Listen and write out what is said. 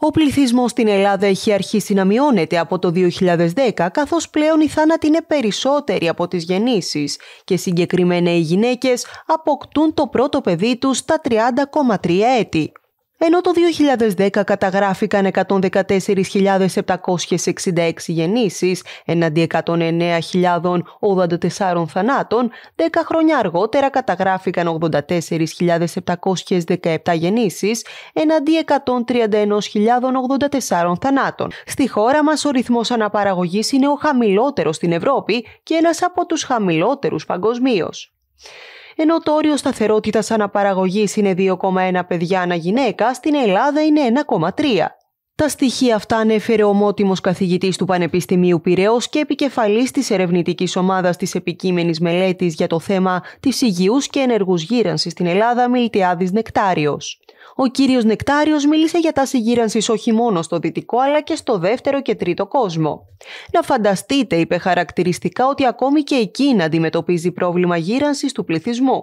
Ο πληθυσμός στην Ελλάδα έχει αρχίσει να μειώνεται από το 2010, καθώς πλέον οι θάνατοι είναι περισσότεροι από τις γεννήσεις και συγκεκριμένα οι γυναίκες αποκτούν το πρώτο παιδί τους στα 30,3 έτη. Ενώ το 2010 καταγράφηκαν 114.766 γεννήσεις εναντί 109.084 θανάτων, 10 χρόνια αργότερα καταγράφηκαν 84.717 γεννήσεις εναντί 131.084 θανάτων. Στη χώρα μας ο ρυθμός αναπαραγωγής είναι ο χαμηλότερος στην Ευρώπη και ένας από τους χαμηλότερους παγκοσμίως ενώ το όριο σταθερότητας αναπαραγωγής είναι 2,1 παιδιά ανά γυναίκα, στην Ελλάδα είναι 1,3. Τα στοιχεία αυτά ανέφερε ο μότιμο καθηγητής του Πανεπιστημίου Πυραιό και επικεφαλής της ερευνητικής ομάδας της επικείμενης μελέτης για το θέμα της υγιούς και ενεργούς γύρανσης στην Ελλάδα, Μιλτιάδης Νεκτάριος. Ο κύριος Νεκτάριος μίλησε για τάση γύρανση όχι μόνο στο δυτικό αλλά και στο δεύτερο και τρίτο κόσμο. Να φανταστείτε, είπε χαρακτηριστικά, ότι ακόμη και Κίνα αντιμετωπίζει πρόβλημα γύρανσης του πληθυσμού.